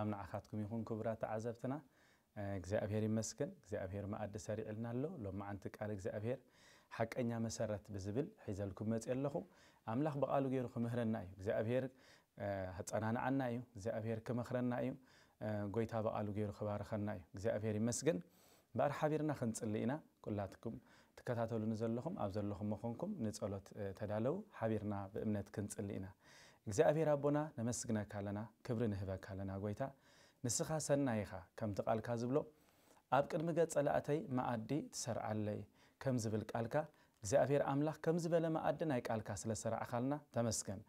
ሰላም ንዓኻትኩም ይኹን ክቡራት ተዓዘብትና እግዚኣብሄር ይመስገን እግዚኣብሄር መኣዲ ሰሪዕልና ኣሎ ሎ መዓንቲ ቃል እግዚኣብሄር ሓቀኛ መሰረት ብዝብል ሒዘልኩም መፅእ ኣለኹ ኣምላኽ ብቓሉ ገይሩ ክምህረና እዩ እግዚኣብሄር ኣፀናንዓና እዩ እግዚኣብሄር ክመኽረና እዩ ጎይታ ብቓሉ ገይሩ ክባርኸና እዩ እግዚኣብሄር ይመስገን በኣር ሓቢርና ክንፅሊ ኢና ኩላትኩም ትከታተሉኒ ዘለኹም ኣብ ዘለኹም መኾንኩም ንፀሎት ተዳለው ሓቢርና ብእምነት ክንፅሊ ኢና እግዚኣብሔር ኣቦና ነመስግነካ ኣለና ክብሪ ንህበካ ኣለና ጎይታ ንስኻ ሰናይኻ ኢኻ ከምቲ ቓልካ ዝብሎ ኣብ ቅድሚ ገጽ ጸላእተይ መኣዲ ትሰርዓለይ ከም ዝብል ቃልካ እግዚኣብሔር ኣምላኽ ከም ዝበለ መኣዲ ናይ ቃልካ ስለ ሰራዕኻልና ተመስገን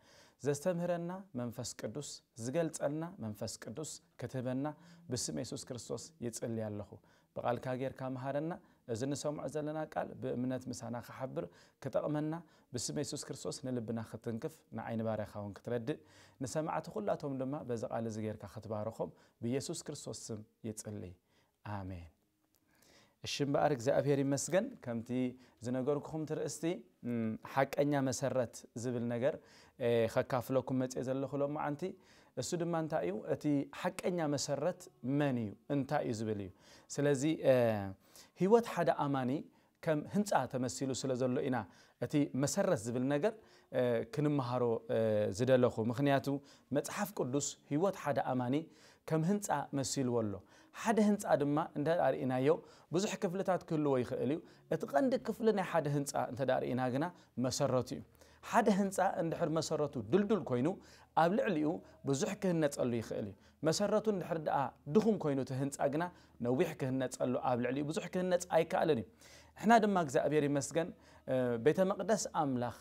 ዘስተምህረና መንፈስ ቅዱስ ዝገልፀልና መንፈስ ቅዱስ ክትህበና ብስም የሱስ ክርስቶስ ይጽሊ ኣለኹ ብቓልካ ጌርካ መሃረና እዚ ንሰምዖ ዘለና ቃል ብእምነት ምሳና ክሓብር ክጠቕመና ብስም የሱስ ክርስቶስ ንልብና ክትንክፍ ንዓይኒ ባርያኻ እውን ክትረድእ ንሰማዕቲ ኩላቶም ድማ በዚ ቃል እዚ ጌርካ ክትባርኾም ብኢየሱስ ክርስቶስ ስም ይፅልይ ኣሜን እሺ እምበኣር እግዚኣብሔር ይመስገን ከምቲ ዝነገርኩኹም ትርእስቲ ሓቀኛ መሰረት ዝብል ነገር ከካፍለኩም መፅእ ዘለኹ ሎም መዓንቲ እሱ ድማ እንታይ እዩ እቲ ሓቀኛ መሰረት መን እዩ እንታይ እዩ ዝብል እዩ ስለዚ هيوت حدا أماني كم هنت آه تمثيلو سلزلو إنا أتي مسرة زبل نجر ክንመሃሮ ዝደለኹ ምክንያቱ መፅሓፍ ቅዱስ ሂወት ሓደ ኣማኒ ከም ህንፃ መሲልዎ ኣሎ ሓደ ህንፃ ድማ እንተ ርእናዮ ብዙሕ ክፍልታት ክህልዎ ይኽእል እዩ እቲ ቀንዲ ክፍሊ ናይ ሓደ ህንፃ እንተ ርእና ግና መሰረቱ እዩ حد هنسا اندحر مسرته دلدل كوينو قبل عليو بزح كهنات قالو يخالي مسرته اندحر دا دخم كوينو تهنسا اغنا نويح كهنات قالو قبل عليو بزح كهنات اي كالني احنا دماغ زابيري مسجن بيت المقدس املاخ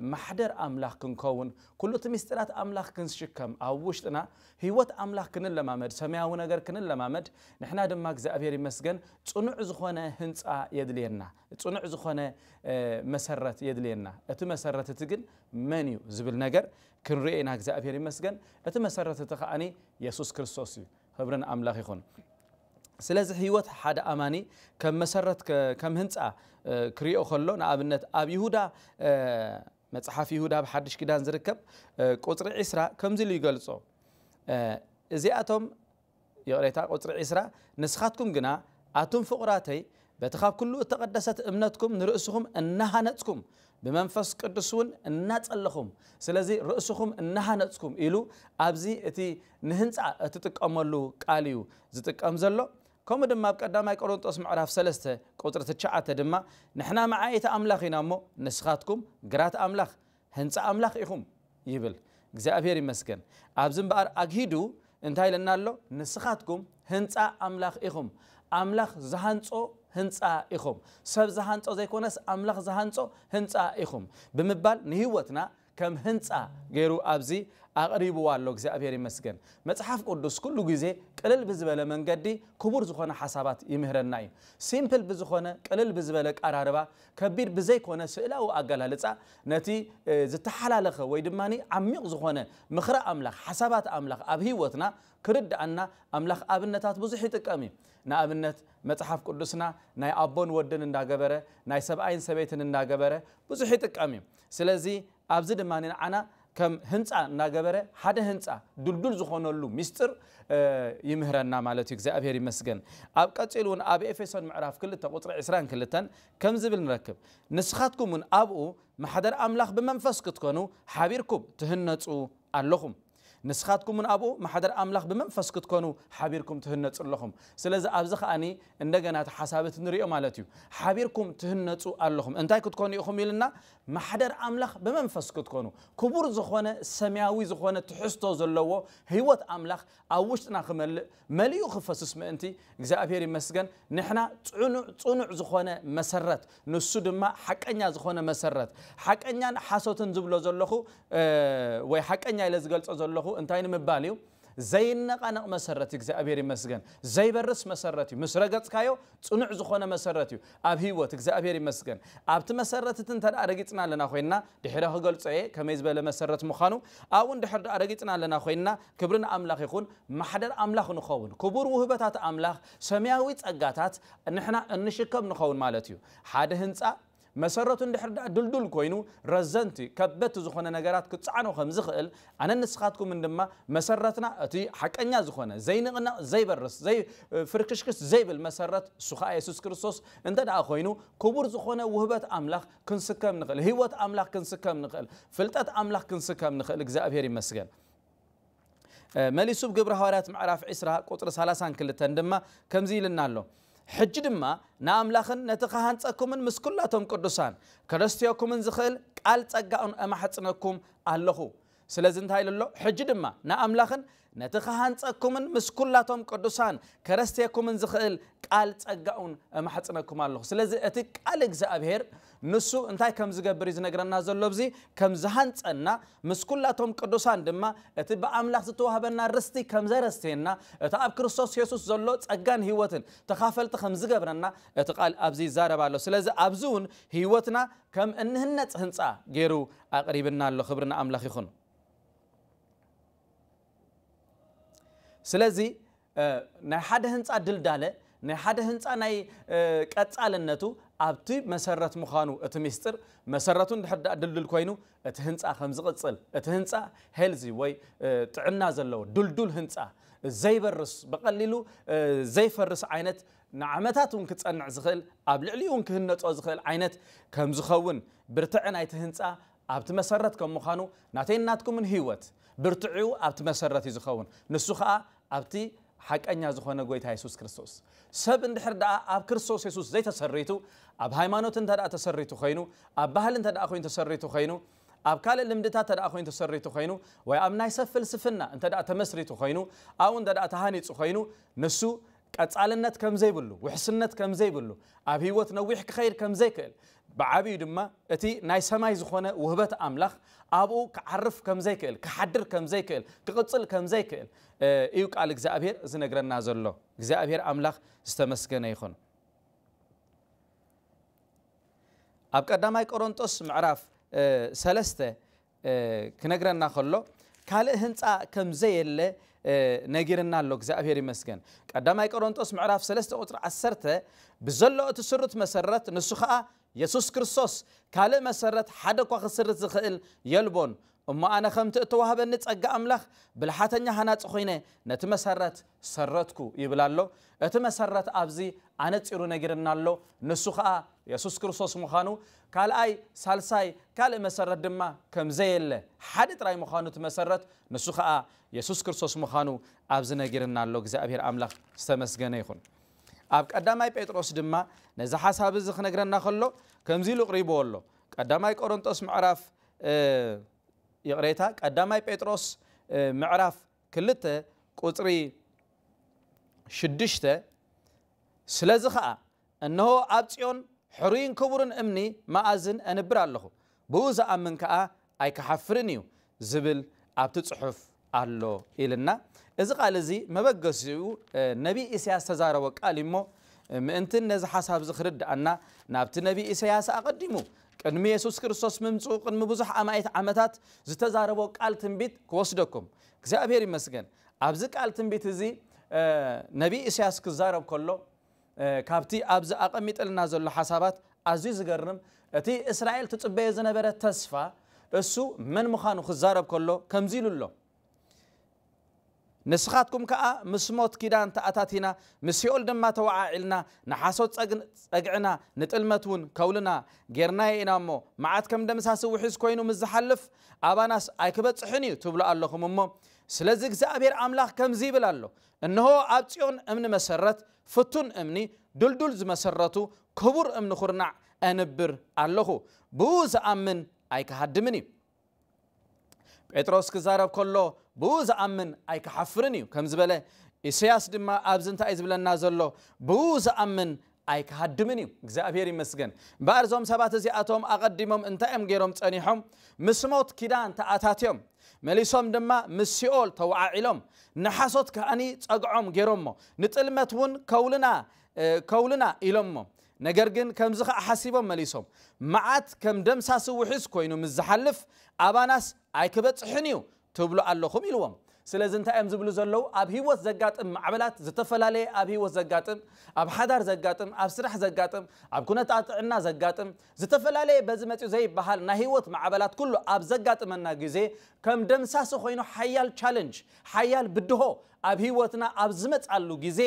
محدر أملاك كنكون كل تمسترات أملاك كنشكم أو وشتنا هيوت أملاك كن لما مد سمعه ونجر كن لما مد نحنا دم ماك زأبير مسجن تصنع زخنة هنسعة يدلينا تصنع زخنة مسرة يدلينا أتم مسرة تجن منيو زبل نجر كن رئينا زأبير مسجن أتم مسرة تخاني يسوس كرسوسي خبرنا أملاك يخون ስለዚ ህይወት ሓደ ኣማኒ ከም መሰረት ከም ህንፃ ክሪኦ ከሎ ንኣብነት ኣብ ይሁዳ መፅሓፍ ይሁዳ ብሓድሽ ኪዳን ዝርከብ ቁፅሪ 20 ከምዚ ኢሉ ይገልፆ እዚኣቶም ይቕሬታ ቁፅሪ 20 ንስኻትኩም ግና ኣቱም ፍቑራተይ በቲ ካብ ኩሉ እተቐደሰት እምነትኩም ንርእስኹም እናሃነፅኩም ብመንፈስ ቅዱስ እውን እናጸለኹም ስለዚ ርእስኹም እናሃነፅኩም ኢሉ ኣብዚ እቲ ንህንፃ እትጥቀመሉ ቃል እዩ ዝጥቀም ዘሎ كم دم ما بقدر ما يقرون تسمع رهف سلستة قطرة تشعات دم نحنا مع أيت أملاخ ينامو نسخاتكم قرات أملاخ هنس أملاخ إخوم يبل جزاء مسكن أبزم بار أجهدو انتهي لنا له نسخاتكم هنس أملاخ إخوم أملاخ زهنسو هنس إخوم سب زهنسو زي كونس أملاخ زهنسو هنس إخوم بمبال نهيوتنا كم هنسا غيرو أبزي أقربوا والله جزاء بيري مسجن متحف قدس كل جزء قلل بزبالة من جدي كبر زخانة حسابات يمهرن نايو سيمبل بزخانة قلل بزبالة قراربا كبير بزيك وانا سئلة وأقلها لتسا نتي زتحلال خو ويدماني عميق زخانة مخرا أملاك حسابات أملاك أبهي وتنا كرد أن أملاك أبنتات بزح يتقامي نأبنت متحف قدسنا ناي أبون ودن انداغبره ناي سبعين سبيتن انداغبره بزح يتقامي سلازي ኣብዚ ድማ ንዓና ከም ህንፃ እናገበረ ሓደ ህንፃ ድልዱል ዝኾነሉ ምስጢር ይምህረና ማለት እዩ እግዚኣብሔር ይመስገን ኣብ ቀፂሉ እውን ኣብ ኤፌሶን ምዕራፍ 2 ቁፅሪ 22 ከም ዝብል ንረክብ ንስኻትኩም እውን ኣብኡ ማሕደር ኣምላኽ ብመንፈስ ክትኮኑ ሓቢርኩም ትህነፁ ኣለኹም ንስኻትኩም እውን ኣብኡ ማሕደር ኣምላኽ ብመንፈስ ክትኮኑ ሓቢርኩም ትህነፁ ኣለኹም ስለዚ ኣብዚ ከዓኒ እንደገና ተሓሳብት ንሪኦ ማለት እዩ ሓቢርኩም ትህነፁ ኣለኹም እንታይ ክትኮኑ ኢኹም ኢልና ማሕደር ኣምላኽ ብመንፈስ ክትኮኑ ክቡር ዝኾነ ሰማያዊ ዝኾነ ትሕዝቶ ዘለዎ ህይወት ኣምላኽ ኣብ ውሽጥና ክመልእ መሊኡ ክፈስስ ምእንቲ እግዚኣብሔር ይመስገን ንሕና ፅኑዕ ፅኑዕ ዝኾነ መሰረት ንሱ ድማ ሓቀኛ ዝኾነ መሰረት ሓቀኛን ሓሶትን ዝብሎ ዘለኹ ወይ ሓቀኛ ኢለ ዝገልፆ ዘለኹ እንታይ ንምባል እዩ زي النقنق مسرتك زي أبيري مسجن زي برس مسرتي مسرقت كايو تصنع زخونة مسرتي أبهي وتك زي أبيري مسجن أبت مسرت تنتر أرجيتنا لنا خوينا دحرة هقول تعي كميز بلا مسرت مخانو أو إن دحرة أرجيتنا لنا خوينا كبرنا أملاخ يكون محدر أملاخ نخون كبر وهبتات أملاخ سمياويت أجاتات نحنا نشكم نخون مالتيو حاد هنسا مسرتون دحر دل کوینو رزنتی کبت زخونه نگرات کت صعنه خم زخیل آن نسخات کو من دم مسرتنا اتی حق انجا زخونه زین قنا زیبرس زی فرکشکس زیبل مسرت سخا یسوس کرسوس انتدع کوینو کبر زخونه وحبت املاخ کن سکم نقل هیوت املاخ کن سکم نقل فلتات املاخ کن سکم نقل اجزا بیاری مسکن ملی سوب جبر هوارات معرف عسره قطر سالسان کل تندم ما کم زیل ሕጂ ድማ ንኣምላኽን ነቲ ኸሃንፀኩምን ምስ ኩላቶም ቅዱሳን ከረስትየኩምን ዝኽእል ቃል ጸጋኡን እማሕፅነኩም ኣለኹ ስለዚ እንታይ ኢሉ ኣሎ ሕጂ ድማ ንኣምላኽን نتي خانصكمن مسكلاتهم قدسان كرستيكمن زخل قال تصقعون محصنكم الله سلازي اتي قال اغزابير نسو انتي كم زغبري زنغرنا زلوبزي كم زحنصنا مسكلاتهم قدسان دما اتي باملاح توهبنا رستي كم زرستينا تاب كريستوس يسوس زلو صقان هيوتن تخافلت خم زغبرنا اتي قال ابزي زاربالو سلازي ابزون هيوتنا كم انهن نصنصا غيرو اقربنا الله خبرنا املاخ ስለዚ ናይ ሓደ ህንፃ ድልዳለ ናይ ሓደ ህንፃ ናይ ቀፃልነቱ ኣብቲ መሰረት ምዃኑ እቲ ምስጢር መሰረቱ እንድሕር ዳኣ ድልድል ኮይኑ እቲ ህንፃ ከም ዝቕፅል እቲ ህንፃ ሄልዚ ወይ ጥዕና ዘለዎ ዱልዱል ህንፃ ዘይበርስ ብቐሊሉ ዘይፈርስ ዓይነት ንዓመታት እውን ክፀንዕ ዝኽእል ኣብ ልዕሊኡ እውን ክህነፆ ዝኽእል ዓይነት ከም ዝኸውን ብርትዕ ናይቲ ህንፃ ኣብቲ መሰረት ከም ምዃኑ ናተይናትኩምን ህይወት ብርትዕኡ ኣብቲ መሰረት እዩ ዝኸውን ንሱ ከዓ ኣብቲ ሓቀኛ ዝኾነ ጎይታ የሱስ ክርስቶስ ሰብ እንድሕር ደኣ ኣብ ክርስቶስ የሱስ ዘይተሰሪቱ ኣብ ሃይማኖት እንተ ደኣ ተሰሪቱ ኮይኑ ኣብ ባህል እንተ ደኣ ኮይኑ ተሰሪቱ ኮይኑ ኣብ ካልእ ልምድታት እንተ ደኣ ኮይኑ ተሰሪቱ ኮይኑ ወይ ኣብ ናይ ሰብ ፍልስፍና እንተ ደኣ ተመስሪቱ ኮይኑ ኣብኡ እንተ ደኣ ተሃኒፁ ኮይኑ ንሱ ቀጻልነት ከም ዘይብሉ ውሕስነት ከም ዘይብሉ ኣብ ሂወት ነዊሕ ክኸይድ ከም ዘይክእል ብዓብዩ ድማ እቲ ናይ ሰማይ ዝኾነ ውህበት ኣምላኽ ኣብኡ ክዓርፍ ከም ዘይክእል ክሓድር ከም ዘይክእል ክቕፅል ከም ዘይክእል እዩ ቃል እግዚኣብሔር ዝነግረና ዘሎ እግዚኣብሔር ኣምላኽ ዝተመስገነ ይኹን ኣብ ቀዳማይ ቆሮንጦስ ምዕራፍ ሰለስተ ክነግረና ከሎ ካልእ ህንፃ ከም ዘየለ ነጊርና ኣሎ እግዚኣብሔር ይመስገን ቀዳማይ ቆሮንጦስ ምዕራፍ 3 ቁፅሪ 10 ብዘሎ እቲ ስሩት መሰረት ንሱ ከዓ የሱስ ክርስቶስ ካልእ መሰረት ሓደ እኳ ክስርት ዝኽእል የልቦን እሞ ኣነ ከምቲ እተዋህበኒ ፀጋ ኣምላኽ ብልሓተኛ ሃናፂ ኮይነ ነቲ መሰረት ሰረትኩ ይብል ኣሎ እቲ መሰረት ኣብዚ ኣነፂሩ ነጊርና ኣሎ ንሱ ከዓ የሱስ ክርስቶስ ምዃኑ ካልኣይ ሳልሳይ ካልእ መሰረት ድማ ከምዘየለ ሓደ ጥራይ ምዃኑ እቲ መሰረት ንሱ ከዓ የሱስ ክርስቶስ ምዃኑ ኣብዚ ነጊርና ኣሎ እግዚኣብሔር ኣምላኽ ዝተመስገነ ይኹን ኣብ ቀዳማይ ጴጥሮስ ድማ ነዚ ሓሳብ እዚ ክነግረና ከሎ ከምዚ ኢሉ ቅሪቦ ኣሎ ቀዳማይ ቆሮንጦስ ምዕራፍ ይቕሬታ ቀዳማይ ጴጥሮስ ምዕራፍ ክልተ ቁፅሪ ሽድሽተ ስለዚ ከዓ እነሆ ኣብ ፅዮን ሕሩይን ክቡርን እምኒ መኣዝን ኣንብር ኣለኹ ብኡ ዝኣምን ከዓ ኣይከሓፍርን እዩ ዝብል ኣብቲ ፅሑፍ ኣሎ ኢልና إذا قال زي ما بقصوا نبي إسياس تزارة وقالمو ምእንቲ ነዚ ሓሳብ ዝክርዳእና ናብቲ ነቢ ኢሳያስ ኣቐዲሙ ቅድሚ የሱስ ክርስቶስ ምምፅኡ ቅድሚ ብዙሕ ኣማይት ዓመታት ዝተዛረቦ ቃል ትንቢት ክወስደኩም እግዚኣብሔር ይመስገን ኣብዚ ቃል ትንቢት እዚ ነቢ ኢሳያስ ክዛረብ ከሎ ካብቲ ኣብዚ ኣቐሚጥልና ዘሎ ሓሳባት ኣዝዩ ዝገርም እቲ እስራኤል ትፅበዮ ዝነበረ ተስፋ እሱ መን ምዃኑ ክዛረብ ከሎ ከምዚ ኢሉ ኣሎ نسخاتكم كأ مسموت كيدان تأتاتنا مسيول دم ما توعائلنا نحاسوت أقعنا نتلمتون كولنا جيرناي إنامو معاتكم دم ساسو وحيز كوينو مزحلف أباناس أيكبت صحنيو تبلا اللهم أمو سلزق زابير أملاخ كم زيبل الله إنهو أبتيون أمن مسرت فتون أمني دلدل مسرتو كبر أمن خرنع أنبر اللهو بوز أمن أيكهاد دمني بيتروس كزارب كله ብኡ ዝኣምን ኣይክሓፍርን እዩ ከም ዝበለ ኢሳያስ ድማ ኣብዚ እንታይ እዩ ዝብለና ዘሎ ብኡ ዝኣምን ኣይክሃድምን እዩ እግዚኣብሔር ይመስገን እምበኣር እዞም ሰባት እዚኣቶም ኣቐዲሞም እንታይ እዮም ገይሮም ፀኒሖም ምስ ሞት ኪዳን ተኣታትዮም መሊሶም ድማ ምስ ሲኦል ተወዓዒሎም ንሓሶት ከኣኒ ፀግዖም ገይሮምሞ ንጥልመት እውን ከውልና ከውልና ኢሎምሞ ነገር ግን ከምዚ ከዓ ሓሲቦም መሊሶም መዓት ከም ደምሳሲ ውሒዝ ኮይኑ ምስ ዝሓልፍ ኣባናስ ኣይክበፅሕን እዩ ትብሉ ኣለኹም ኢልዎም ስለዚ እንታይ እዮም ዝብሉ ዘለዉ ኣብ ሂወት ዘጋጥም ማዕበላት ዝተፈላለየ ኣብ ሂወት ዘጋጥም ኣብ ሓዳር ዘጋጥም ኣብ ስራሕ ዘጋጥም ኣብ ኩነታት ጥዕና ዘጋጥም ዝተፈላለየ በዚ መፅኡ ዘይበሃል ናይ ሂወት ማዕበላት ኩሉ ኣብ ዘጋጥመና ግዜ ከም ደምሳሲ ኮይኑ ሓያል ቻለንጅ ሓያል ብድሆ ኣብ ሂወትና ኣብ ዝመፅኣሉ ግዜ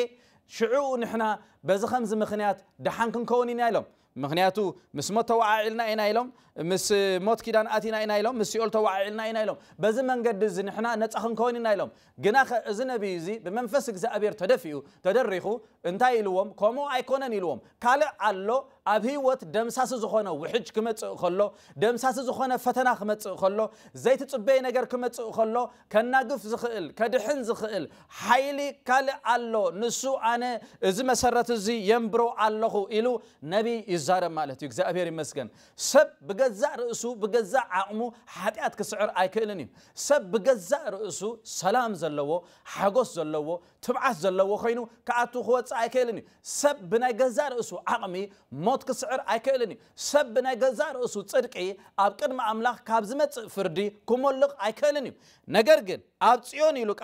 ሽዑኡ ንሕና በዚ ከምዚ ምክንያት ደሓን ክንከውን ኢና ኢሎም ምክንያቱ ምስ ሞት ተዋዓዒልና ኢና ኢሎም ምስ ሞት ኪዳን ኣቲና ኢና ኢሎም ምስ ሲኦል ተዋዓዒልና ኢና ኢሎም በዚ መንገዲ እዚ ንሕና ነፃ ክንከውን ኢና ኢሎም ግና እዚ ነቢይ እዚ ብመንፈስ እግዚኣብሔር ተደፊኡ ተደሪኹ እንታይ ኢልዎም ከምኡ ኣይኮነን ኢልዎም ካልእ ኣሎ ኣብ ህይወት ደምሳሲ ዝኾነ ውሕጅ ክመፅእ ከሎ ደምሳሲ ዝኾነ ፈተና ክመፅእ ከሎ ዘይትፅበይ ነገር ክመፅእ ከሎ ከናግፍ ዝኽእል ከድሕን ዝኽእል ሓይሊ ካልእ ኣሎ ንሱ ኣነ እዚ መሰረት እዚ የንብሮ ኣለኹ ኢሉ ነቢይ يزار مالتي إغزابير مسكن سب بغزا رؤسو بغزا عقمو حاتيات كسعر اي كيلني سب بغزا رؤسو سلام زلوو حغوس زلوو تبعث زلوو خينو كاتو خوت اي سب بنا غزا رؤسو عقمي موت كسعر اي كيلني سب بنا غزا رؤسو صدقي اب قدم املاح كابزمت فردي كومولق اي كيلني نغرغن اب صيون يلو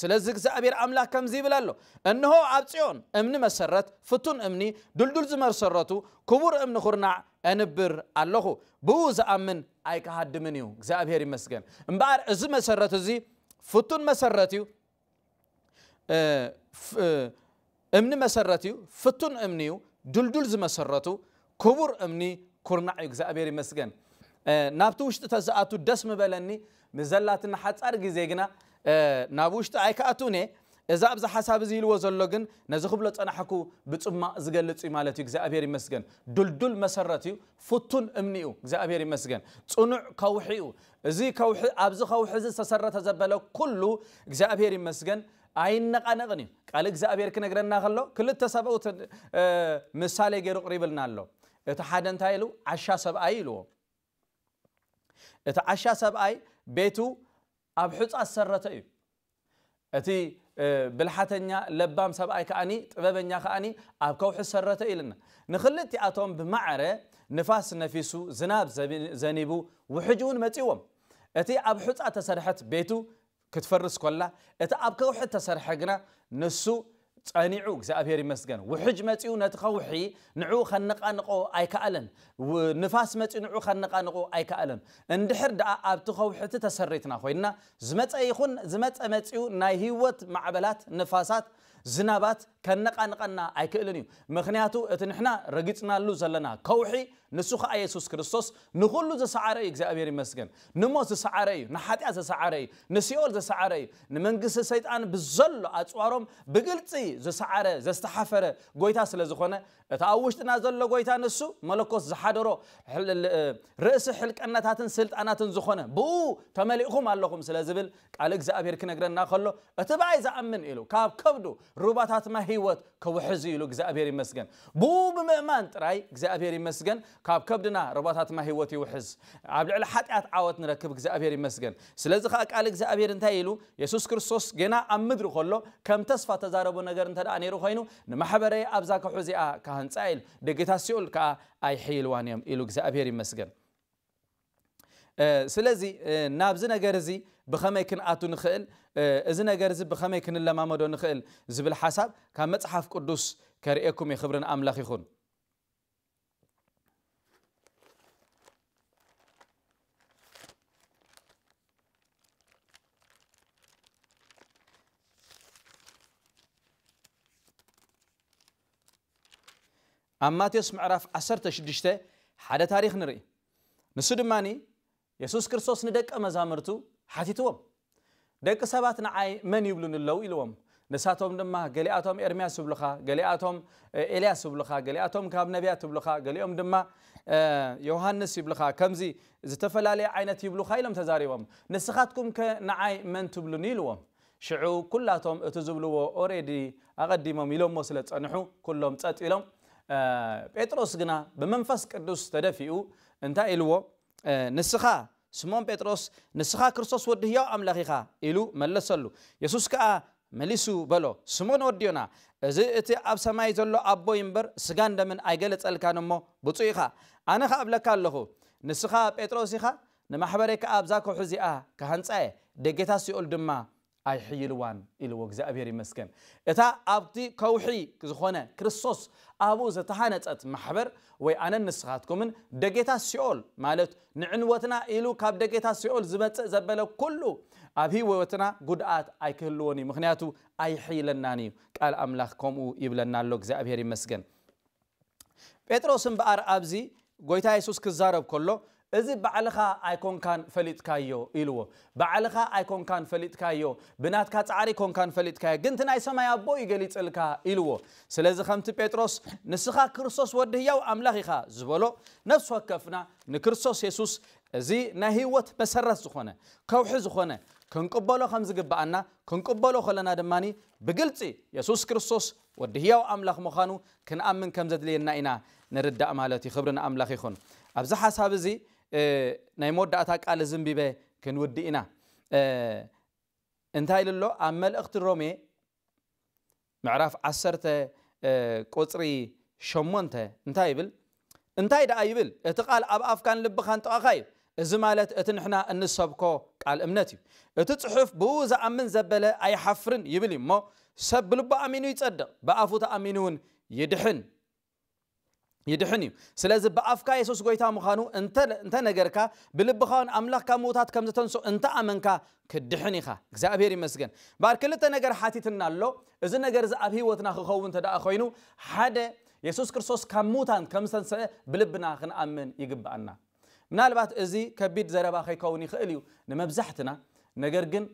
ስለዚ እግዚኣብሔር ኣምላክ ከምዚ ይብል ኣሎ እንሆ ኣብ ፅዮን እምኒ መሰረት ፍቱን እምኒ ድልዱል ዝመሰረቱ ክቡር እምኒ ኩርናዕ እንብር ኣለኹ ብኡ ዝኣምን ኣይከሃድምን እዩ እግዚኣብሔር ይመስገን እምበኣር እዚ መሰረት እዚ ፍቱን መሰረት እዩ እምኒ መሰረት እዩ ፍቱን እምኒ እዩ ድልዱል ዝመሰረቱ ክቡር እምኒ ኩርናዕ እዩ እግዚኣብሔር ይመስገን ናብቲ ውሽጢ ተዝኣቱ ደስ ምበለኒ ንዘላትና ሓፃር ግዜ ግና ናብ ውሽጢ ኣይከኣቱነ እዛ ኣብዛ ሓሳብ እዚ ኢልዎ ዘሎ ግን ነዚ ክብሎ ፀናሕኩ ብፅማቕ ዝገልፅ እዩ ማለት እዩ እግዚኣብሔር ይመስገን ዱልዱል መሰረት እዩ ፍቱን እምኒ እዩ እግዚኣብሔር ይመስገን ፅኑዕ ከውሒ እዩ እዚ ከውሒ ኣብዚ ከውሒ እዚ ዝተሰረተ ዘበለ ኩሉ እግዚኣብሔር ይመስገን ኣይነቃነቕን እዩ ቃል እግዚኣብሔር ክነግረና ከሎ ክልተ ሰብኡት ምሳሌ ገይሩ ቅሪብልና ኣሎ እቲ ሓደ እንታይ ኢሉ ዓሻ ሰብኣይ ኢልዎ እቲ ዓሻ ሰብኣይ ቤቱ ኣብ ሕፁ ዝሰረተ እዩ እቲ ብልሓተኛ ለባም ሰብኣይ ከዓኒ ጥበበኛ ከዓኒ ኣብ ከውሒ ዝሰረተ ኢልና ንክልቲኣቶም ብማዕረ ንፋስ ነፊሱ ዝናብ ዘኒቡ ውሕጅ እውን መፂዎም እቲ ኣብ ሕፃ ተሰርሐት ቤቱ ክትፈርስ ኮላ እቲ ኣብ ከውሒ ተሰርሐ ግና ንሱ ጸኒዑ እግዚኣብሔር ይመስገን ውሕጅ መጺኡ ነቲ ኸውሒ ንዕኡ ኸነቓንቆ ኣይከኣለን ንፋስ መጺኡ ንዕኡ ኸነቓንቆ ኣይከኣለን እንድሕር ደኣ ኣብቲ ኸውሕቲ ተሰሪትና ኮይንና ዝመፀ ይኹን ዝመፀ መጺኡ ናይ ህይወት ማዕበላት ንፋሳት ዝናባት ከነቓንቐና ኣይክእልን እዩ ምክንያቱ እቲ ንሕና ረጊፅናሉ ዘለና ከውሒ ንሱ ከዓ ኢየሱስ ክርስቶስ ንኩሉ ዘሰዓረ እዩ እግዚኣብሔር ይመስገን ንሞት ዘሰዓረ እዩ ንሓጢኣት ዘሰዓረ እዩ ንሲኦል ዘሰዓረ እዩ ንመንግስቲ ሰይጣን ብዘሎ ኣፅዋሮም ብግልፂ ዘሰዓረ ዘስተሓፈረ ጎይታ ስለ ዝኾነ እቲ ኣብ ውሽጥና ዘሎ ጎይታ ንሱ መለኮት ዝሓደሮ ርእሲ ሕልቀናታትን ስልጣናትን ዝኾነ ብኡ ተመሊእኹም ኣለኹም ስለ ዝብል ቃል እግዚኣብሔር ክነግረና ከሎ እቲ በኣይ ዝኣምን ኢሉ ካብ ከብዱ ሩባታትማ ህይወት ከውሕዝ ኢሉ እግዚኣብሔር ይመስገን ብኡ ብምእማን ጥራይ እግዚኣብሔር ይመስገን ካብ ከብድና ረባታትና ህይወት ይውሕዝ ኣብ ልዕሊ ሓጢኣት ዓወት ንረክብ እግዚኣብሔር ይመስገን ስለዚ ከዓ ቃል እግዚኣብሔር እንታይ ኢሉ የሱስ ክርስቶስ ገና ኣብ ምድሪ ከሎ ከም ተስፋ ተዛረቦ ነገር እንተ ደኣ ነይሩ ኮይኑ ንማሕበረ ኣብዛ ከውሑ እዚኣ ካህንፃ ኢሉ ደገታት ሲኦል ከዓ ኣይሕይልዋን እዮም ኢሉ እግዚኣብሔር ይመስገን ስለዚ ናብዚ ነገር እዚ ብኸመይ ክንኣቱ ንኽእል እዚ ነገር እዚ ብኸመይ ክንለማመዶ ንኽእል ዝብል ሓሳብ ካብ መፅሓፍ ቅዱስ ከርእየኩም የክብርን ኣምላኽ ይኹን أما تيس معرف أسر تشدشته حدا تاريخ نري نسود ماني يسوس كرسوس ندك أما زامرتو حتي توم دك سبات نعاي من يبلون اللو إلوام نساتهم دما قالي أتوم إرميا سبلخا قالي أتوم إليا سبلخا قالي أتوم كاب نبيا تبلخا قالي أم دما يوهانس يبلخا كمزي زتفلا لي عينة يبلخا إلم تزاري وام نسخاتكم كنعاي من تبلون إلوام شعو كل أتوم أتزبلوا أوريدي أقدموا ميلوم مسلت أنحو كلهم تأتي إلوام ጴጥሮስ ግና ብመንፈስ ቅዱስ ተደፊኡ እንታይ ኢልዎ ንስኻ ስሞን ጴጥሮስ ንስኻ ክርስቶስ ወዲ ህያው ኣምላኽ ኢኻ ኢሉ መለሰሉ የሱስ ከዓ መሊሱ በሎ ስሞን ወድዮና እዚ እቲ ኣብ ሰማይ ዘሎ ኣቦይ እምበር ስጋን ደምን ኣይገለፀልካን እሞ ብፁእ ኢኻ ኣነ ኸ እብለካ ኣለኹ ንስኻ ጴጥሮስ ኢኻ ንማሕበረይ ከዓ ኣብዛ ከውሑ እዚኣ ካሃንፃየ ደጌታት ሲኦል ድማ ኣይሕይልዋን ኢሉ እግዚኣብሔር ይመስገን እታ ኣብቲ ከውሒ ዝኾነ ክርስቶስ ኣብኡ ዝተሃነፀት ማሕበር ወይ ኣነ ንስኻትኩምን ደጌታ ሲኦል ማለት ንዕንወትና ኢሉ ካብ ደጌታ ሲኦል ዝመፅእ ዘበለ ኩሉ ኣብ ህወትና ጉድኣት ኣይክህልዎን እዩ ምክንያቱ ኣይሕይለናን እዩ ቃል ኣምላኽ ከምኡ ይብለና ኣሎ እግዚኣብሔር ይመስገን ጴጥሮስ እምበኣር ኣብዚ ጎይታ የሱስ ክዛረብ ከሎ እዚ ባዕልኻ ኣይኮንካን ፈሊጥካዮ ኢልዎ ባዕልኻ ኣይኮንካን ፈሊጥካዮ ብናትካ ፃዕሪ ኮንካን ፈሊጥካዮ ግን እቲ ናይ ሰማይ ኣቦ እዩ ገሊፅልካ ኢልዎ ስለዚ ከምቲ ጴጥሮስ ንስኻ ክርስቶስ ወዲ ህያው ኣምላኽ ኢኻ ዝበሎ ነፍሲ ወከፍና ንክርስቶስ የሱስ እዚ ናይ ህይወት መሰረት ዝኾነ ከውሒ ዝኾነ ክንቅበሎ ከም ዝግባአና ክንቅበሎ ከለና ድማኒ ብግልፂ የሱስ ክርስቶስ ወዲ ህያው ኣምላኽ ምዃኑ ክንኣምን ከም ዘድልየና ኢና ንርዳእ ማለት እዩ ክብሪ ንኣምላኽ ይኹን ኣብዚ ሓሳብ እዚ نيمود أتاك على زنبيب كنودينا انتهي للو عمل اخت الرومي معرف عصرت كوتري شمونت انتهي بل انتهي دا ايبل اتقال اب افكان لبخان تو اخايب ازمالت اتنحنا ان السبكو قال امنتي اتتصحف بوز امن زبله اي حفرن يبلي مو سب لبا امينو يتصدق بافوت امينون يدحن يدحني سلاذ بافكا يسوس غويتا مخانو انت انت نغركا بلبخان املاك موتات كم زتنسو انت امنكا كدحنيخا እግዚአብሔር ይመስገን ባር ክልተ ነገር ሓቲትና ኣሎ እዚ ነገር እዚ ኣብ ህይወትና ክኸውን ተደኣ ኮይኑ ሓደ የሱስ ክርስቶስ ካብ ሙታን ከም ዝተንስአ ብልብና ክንኣምን ይግባአና ምናልባት እዚ ከቢድ ዘረባ ከይከውን ይኽእል እዩ ንመብዛሕትና ነገር ግን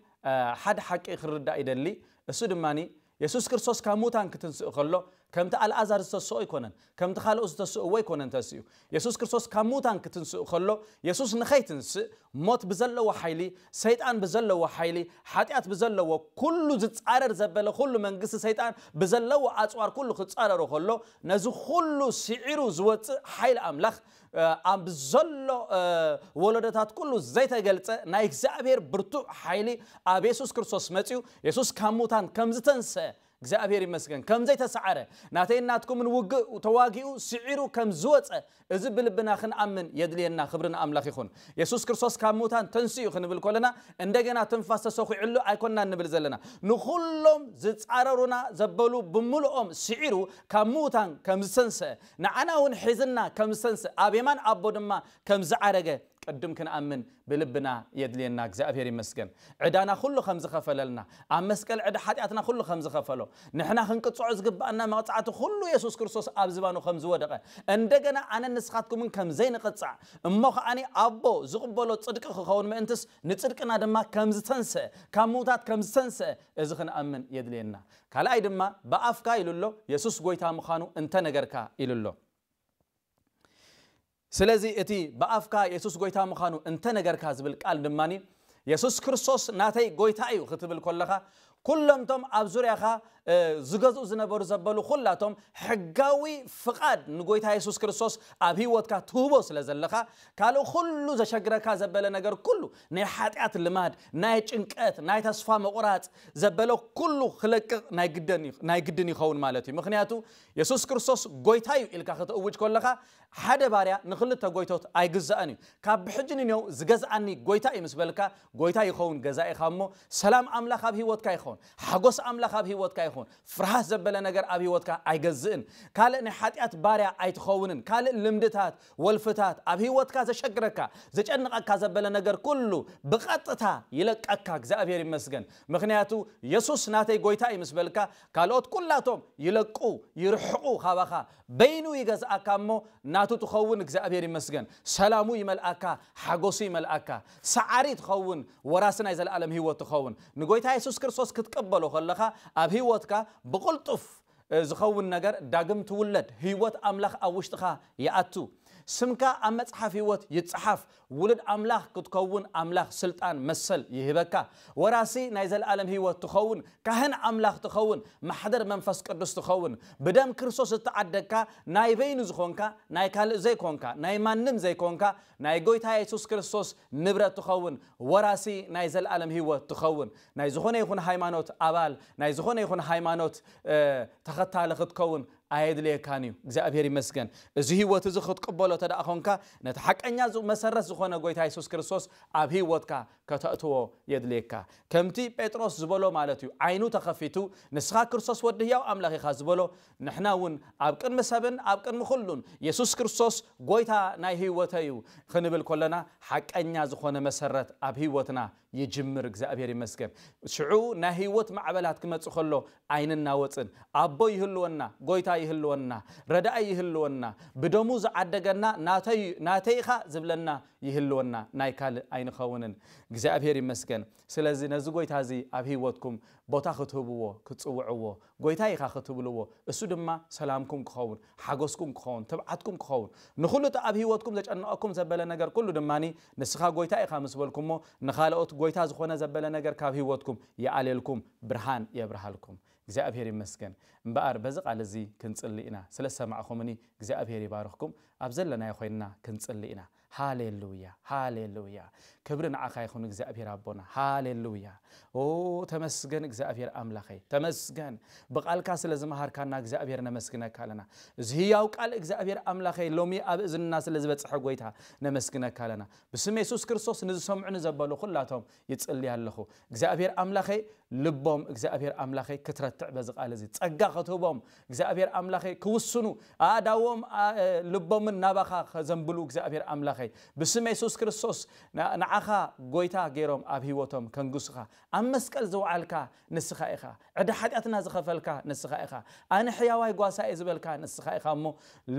ሓደ ሓቂ ክርዳእ ይደሊ እሱ ድማኒ የሱስ ክርስቶስ ካብ ሙታን ክትንስእ ከሎ ከምቲ ኣልኣዛር ዝተስኦ ኣይኮነን ከምቲ ካልኦ ዝተስእዎ ኣይኮነን ተስእዩ የሱስ ክርስቶስ ካብ ሙታን ክትንስእ ከሎ የሱስ ንኸይትንስእ ሞት ብዘለዎ ሓይሊ ሰይጣን ብዘለዎ ሓይሊ ሓጢኣት ብዘለዎ ኩሉ ዝፃረር ዘበለ ኩሉ መንግስቲ ሰይጣን ብዘለዎ ኣፅዋር ኩሉ ክፃረሩ ከሎ ነዚ ኩሉ ስዒሩ ዝወፅእ ሓይሊ ኣምላኽ ኣብ ዘሎ ወለዶታት ኩሉ ዘይተገልፀ ናይ እግዚኣብሔር ብርቱዕ ሓይሊ ኣብ የሱስ ክርስቶስ መፅኡ የሱስ ካብ ሙታን ከምዝተንስአ እግዚአብሔር ይመስገን ከምዘይ ተሰዓረ ናተይ እናትኩምን ውግእ ተዋጊኡ ስዒሩ ከም ዝወፀ እዚ ብልብና ክንኣምን የድልየና ክብርን ኣምላኽ ይኹን የሱስ ክርስቶስ ካብ ሙታን ተንስኡ ክንብል ከለና እንደገና ትንፋስ ተሰኪዑሉ ኣይኮንና ንብል ዘለና ንኩሎም ዝፃረሩና ዘበሉ ብምልኦም ስዒሩ ካብ ሙታን ከም ዝተንስአ ንዓና እውን ሒዝና ከም ዝተንስአ ኣብ የማን ኣቦ ድማ ከም ዝዓረገ قدم كن أمن بلبنا يدلينا زأفيري مسكن عدانا خلو خمس خفللنا أم مسكل عد حتى أتنا خلو خمس خفلو نحنا خنك تصعز قب أن ما تعت خلو يسوع كرسوس أبزبانو خمس ودقة أن دجنا أنا نسخاتكم من كم زين قد صع أم أني أبو زقبلو تصدق خخون ما أنتس نتصدق أنا دم كم سنسة كم موتات كم سنسة إذا خن أمن يدلينا كلا أيدما بأفكا إللو يسوع قوي تامخانو أنت نجركا إللو سلازي اتي بأفكا يسوس قويتا مخانو انت نقر كازبل قال دماني يسوس كرسوس ناتي قويتايو ختبل كلها كلهم تم أبزوريخا ዝገዝኡ ዝነበሩ ዘበሉ ኩላቶም ሕጋዊ ፍቓድ ንጎይታ የሱስ ክርስቶስ ኣብ ሂወትካ ትህቦ ስለ ዘለኻ ካልእ ኩሉ ዘሸግረካ ዘበለ ነገር ኩሉ ናይ ሓጢኣት ልማድ ናይ ጭንቀት ናይ ተስፋ ምቑራፅ ዘበለ ኩሉ ክለቅቕ ናይ ግድን ይኸውን ማለት እዩ ምክንያቱ የሱስ ክርስቶስ ጎይታ እዩ ኢልካ ክትእውጅ ከለኻ ሓደ ባርያ ንክልተ ጎይቶት ኣይግዛእን እዩ ካብ ብሕጂ ንንው ዝገዝኣኒ ጎይታ እዩ ምስ በልካ ጎይታ ይኸውን ገዛ ኢኻ እሞ ሰላም ኣምላኽ ኣብ ሂወትካ ይኸውን ሓጎስ ኣምላኽ ኣብ ሂወትካ ይኸውን ايكون فرح زبل نجر ابي وتك ايجزن قال ان حطيات باريا ايتخونن قال لمدتات والفتات ابي وتك زشقرك زچنقك زبل نجر كله بقطتا يلقك اغزابير يمسكن مخنياتو يسوس ناتي غويتا يمسبلك قالوت كلاتهم يلقو يرحقو خابخا بينو يغز اكامو ناتو تخون زأبيري مسجن سلامو يملاكا حغوسي يملاكا سعاري تخون وراسنا يزل العالم هيوت تخون نغويتا يسوس كرسوس كتقبلو خلخا ابي وتك ሂወትካ ብቕልጡፍ ዝኸውን ነገር ዳግም ትውለድ ህይወት ኣምላኽ ኣብ ውሽጥኻ ይኣቱ ስምካ ኣብ መፅሓፍ ሂወት ይፅሓፍ ውሉድ ኣምላኽ ክትከውን ኣምላኽ ስልጣን መሰል ይህበካ ወራሲ ናይ ዘለኣለም ሂወት ትኸውን ካህን ኣምላኽ ትኸውን ማሕደር መንፈስ ቅዱስ ትኸውን ብደም ክርስቶስ ዝተዓደግካ ናይ በይኑ ዝኾንካ ናይ ካልእ ዘይኮንካ ናይ ማንም ዘይኮንካ ናይ ጎይታ የሱስ ክርስቶስ ንብረት ትኸውን ወራሲ ናይ ዘለኣለም ሂወት ትኸውን ናይ ዝኾነ ይኹን ሃይማኖት ኣባል ናይ ዝኾነ ይኹን ሃይማኖት ተኸታሊ ክትከውን ኣየድልየካን እዩ እግዚኣብሔር ይመስገን እዚ ሂወት እዚ ክትቅበሎ ተደ ኮንካ ነቲ ሓቀኛ መሰረት ዝኾነ ጎይታ የሱስ ክርስቶስ ኣብ ሂወትካ ከተእትዎ የድልየካ ከምቲ ጴጥሮስ ዝበሎ ማለት እዩ ዓይኑ ተኸፊቱ ንስኻ ክርስቶስ ወዲ ህያው ኣምላኽ ኢኻ ዝበሎ ንሕና እውን ኣብ ቅድሚ ሰብን ኣብ ቅድሚ ኩሉን የሱስ ክርስቶስ ጎይታ ናይ ህይወተ እዩ ክንብል ከለና ሓቀኛ ዝኾነ መሰረት ኣብ ህይወትና يجمر እግዚአብሔር ይመስገን ሽዑ ናይ ህይወት ማዕበላት ክመፅእ ከሎ ዓይንና ወፅን ኣቦ ይህልወና ጎይታ ይህልወና ረዳኢ ይህልወና ብደሙ ዝዓደገና ናተይ ኢኻ ዝብለና ይህልወና ናይ ካልእ ኣይንኸውንን እግዚኣብሔር ይመስገን ስለዚ ነዚ ጎይታ እዚ ኣብ ሂወትኩም ቦታ ክትህብዎ ክትፅውዕዎ ጎይታ ኢኻ ክትብልዎ እሱ ድማ ሰላምኩም ክኸውን ሓጎስኩም ክኸውን ትብዓትኩም ክኸውን ንኩሉ እቲ ኣብ ሂወትኩም ዘጨንቐኩም ዘበለ ነገር ኩሉ ድማኒ ንስኻ ጎይታ ኢኻ ምስ በልኩሞ ንኻልኦት ጎይታ ዝኾነ ዘበለ ነገር ካብ ሂወትኩም የኣልልኩም ብርሃን የብርሃልኩም እግዚኣብሔር ይመስገን እምበኣር በዚ ቃል እዚ ክንፅሊ ኢና ስለ ዝሰማዕኹምኒ እግዚኣብሔር ይባርኽኩም ኣብ ዘለና ኮይንና ክንፅሊ ኢና ሃሌሉያ ሃሌሉያ ክብሪ ንዓኻ ይኹን እግዚኣብሔር ኣቦና ሃሌሉያ ኦ ተመስገን እግዚኣብሔር ኣምላኸይ ተመስገን ብቓልካ ስለ ዝመሃርካና እግዚኣብሔር ነመስግነካ ኣለና እዚ ህያው ቃል እግዚኣብሔር ኣምላኸይ ሎሚ ኣብ እዝንና ስለ ዝበፅሐ ጎይታ ነመስግነካ ኣለና ብስም የሱስ ክርስቶስ ንዝሰምዑ ንዘበሉ ኩላቶም ይፅሊ ኣለኹ እግዚኣብሔር ኣምላኸይ ልቦም እግዚኣብሔር ኣምላኸይ ክትረትዕ በዝቃል እዚ ፀጋ ክትህቦም እግዚኣብሔር ኣምላኸይ ክውስኑ ኣእዳዎም ልቦምን ናባኻ ከዘንብሉ እግዚኣብሔር ኣምላኸይ ብስም የሱስ ክርስቶስ ንዓኻ ጎይታ ገይሮም ኣብ ሂወቶም ከንግሱኻ ኣብ መስቀል ዝውዓልካ ንስኻ ኢኻ ዕዳ ሓጢኣትና ዝኸፈልካ ንስኻ ኢኻ ኣነ ሕያዋይ ጓሳኤ ዝበልካ ንስኻ ኢኻ እሞ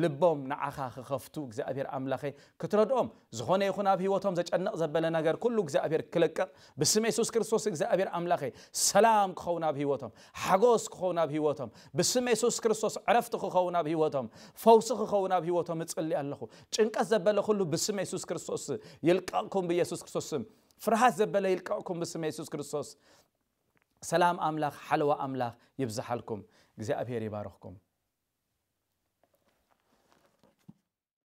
ልቦም ንዓኻ ክኸፍቱ እግዚኣብሔር ኣምላኸይ ክትረድኦም ዝኾነ ይኹን ኣብ ሂወቶም ዘጨንቕ ዘበለ ነገር ኩሉ እግዚኣብሔር ክለቅቕ ብስም የሱስ ክርስቶስ እግዚኣብሔር ኣምላኸይ ሰላም ክኸውን ኣብ ሂወቶም ሓጎስ ክኸውን ኣብ ሂወቶም ብስም የሱስ ክርስቶስ ዕረፍቲ ክኸውን ኣብ ሂወቶም ፈውሲ ክኸውን ኣብ ሂወቶም እፅሊ ኣለኹ ጭንቀት ዘበለ ኩሉ ብስም የሱስ ክርስቶስ ይልቀቕኩም ብኢየሱስ ክርስቶስ ስም ፍርሃት ዘበለ ይልቀቕኩም ብስም የሱስ ክርስቶስ ሰላም ኣምላኽ ሓለዋ ኣምላኽ ይብዝሓልኩም እግዚኣብሔር ይባርኽኩም